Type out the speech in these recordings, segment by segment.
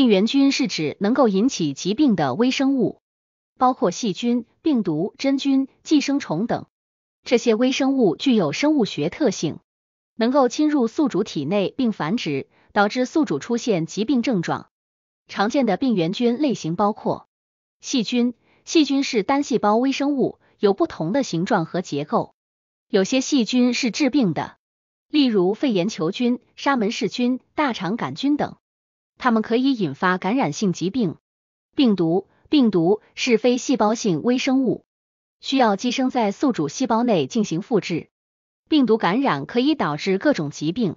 病原菌是指能够引起疾病的微生物，包括细菌、病毒、真菌、寄生虫等。这些微生物具有生物学特性，能够侵入宿主体内并繁殖，导致宿主出现疾病症状。常见的病原菌类型包括细菌。细菌是单细胞微生物，有不同的形状和结构。有些细菌是致病的，例如肺炎球菌、沙门氏菌、大肠杆菌等。它们可以引发感染性疾病。病毒，病毒是非细胞性微生物，需要寄生在宿主细胞内进行复制。病毒感染可以导致各种疾病，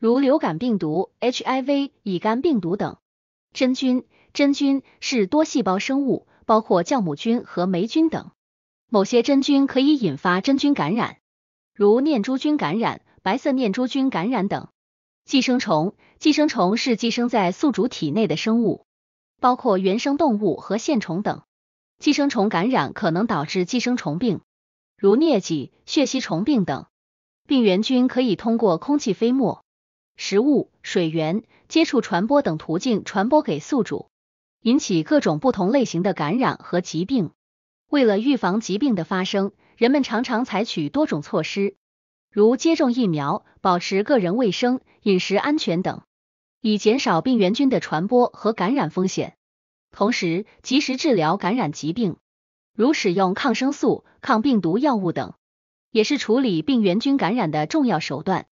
如流感病毒、HIV、乙肝病毒等。真菌，真菌是多细胞生物，包括酵母菌和霉菌等。某些真菌可以引发真菌感染，如念珠菌感染、白色念珠菌感染等。寄生虫，寄生虫是寄生在宿主体内的生物，包括原生动物和线虫等。寄生虫感染可能导致寄生虫病，如疟疾、血吸虫病等。病原菌可以通过空气飞沫、食物、水源、接触传播等途径传播给宿主，引起各种不同类型的感染和疾病。为了预防疾病的发生，人们常常采取多种措施。如接种疫苗、保持个人卫生、饮食安全等，以减少病原菌的传播和感染风险。同时，及时治疗感染疾病，如使用抗生素、抗病毒药物等，也是处理病原菌感染的重要手段。